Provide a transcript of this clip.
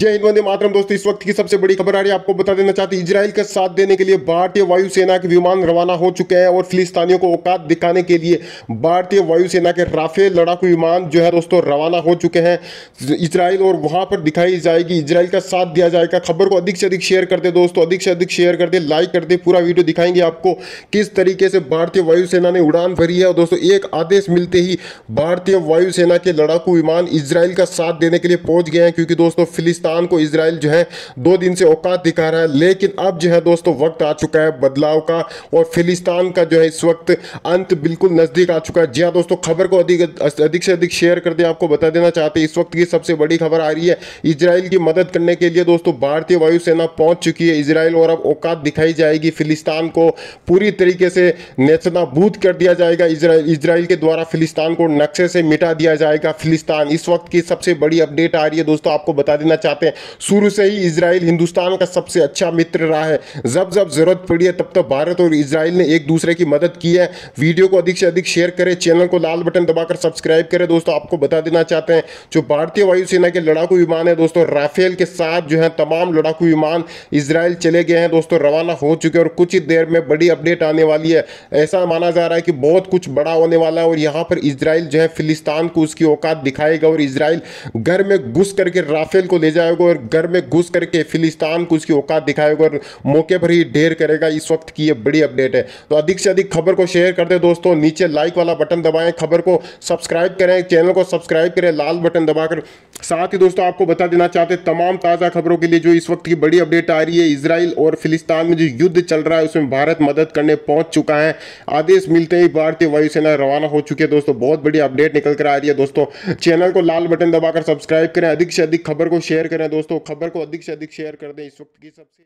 जय हिंद वंदे मातरम दोस्तों इस वक्त की सबसे बड़ी खबर आ रही है आपको बता देना चाहते हैं इसराइल का साथ देने के लिए भारतीय वायुसेना के विमान रवाना हो चुके हैं और फिलिस्तानियों को औकात दिखाने के लिए भारतीय वायुसेना के राफेल लड़ाकू विमान जो है दोस्तों रवाना हो चुके हैं इसराइल और वहां पर दिखाई जाएगी इसराइल का साथ दिया जाएगा खबर को अधिक से अधिक शेयर कर दे दोस्तों अधिक से अधिक शेयर कर दे लाइक कर दे पूरा वीडियो दिखाएंगे आपको किस तरीके से भारतीय वायुसेना ने उड़ान भरी है और दोस्तों एक आदेश मिलते ही भारतीय वायुसेना के लड़ाकू विमान इसराइल का साथ देने के लिए पहुंच गए हैं क्योंकि दोस्तों फिलिस्तान पाकिस्तान को इसराइल जो है दो दिन से औकात दिखा रहा है लेकिन अब जो है दोस्तों वक्त आ चुका है बदलाव का और फिलिस्तान का जो है इस वक्त अंत बिल्कुल नज़दीक आ चुका है जी हाँ दोस्तों खबर को अधिक अधिक से अधिक शेयर कर दें आपको बता देना चाहते हैं इस वक्त की सबसे बड़ी खबर आ रही है इसराइल की मदद करने के लिए दोस्तों भारतीय वायुसेना पहुंच चुकी है इसराइल और अब औकात दिखाई जाएगी फिलिस्तान को पूरी तरीके से नेचनाबूद कर दिया जाएगा इसराइल के द्वारा फिलिस्तान को नक्शे से मिटा दिया जाएगा फिलिस्तान इस वक्त की सबसे बड़ी अपडेट आ रही है दोस्तों आपको बता देना चाहते यहाँ हैं शुरू से ही इसराइल हिंदुस्तान का सबसे अच्छा मित्र रहा है जब जब जरूरत पड़ी है तब तक भारत और इसराइल ने एक दूसरे की मदद की है वीडियो को अधिक से अधिक शेयर करें चैनल को लाल बटन दबाकर सब्सक्राइब करें दोस्तों आपको बता देना चाहते हैं जो भारतीय वायुसेना के लड़ाकू विमान है दोस्तों राफेल के साथ जो है तमाम लड़ाकू विमान इसराइल चले गए हैं दोस्तों रवाना हो चुके और कुछ ही देर में बड़ी अपडेट आने वाली है ऐसा माना जा रहा है कि बहुत कुछ बड़ा होने वाला है और यहाँ पर इसराइल जो है फिलिस्तान को उसकी औकात दिखाएगा और इसराइल घर में घुस करके राफेल को ले जाएगा और घर में घुस करके फिलिस्तान को उसकी औकात दिखाएगा और मौके पर ही ढेर करेगा इस वक्त की ये बड़ी अपडेट है तो अधिक से अधिक खबर को शेयर कर दे दोस्तों नीचे लाइक वाला बटन दबाएं खबर को सब्सक्राइब करें चैनल को सब्सक्राइब करें लाल बटन दबाकर साथ ही दोस्तों आपको बता देना चाहते तमाम ताज़ा खबरों के लिए जो इस वक्त की बड़ी अपडेट आ रही है इसराइल और फिलिस्तान में जो युद्ध चल रहा है उसमें भारत मदद करने पहुंच चुका है आदेश मिलते ही भारतीय वायुसेना रवाना हो चुकी है दोस्तों बहुत बड़ी अपडेट निकल कर आ रही है दोस्तों चैनल को लाल बटन दबाकर सब्सक्राइब करें अधिक से अधिक खबर को शेयर शेयर करें दोस्तों खबर को अधिक से अधिक शेयर कर दें इस वक्त की सबसे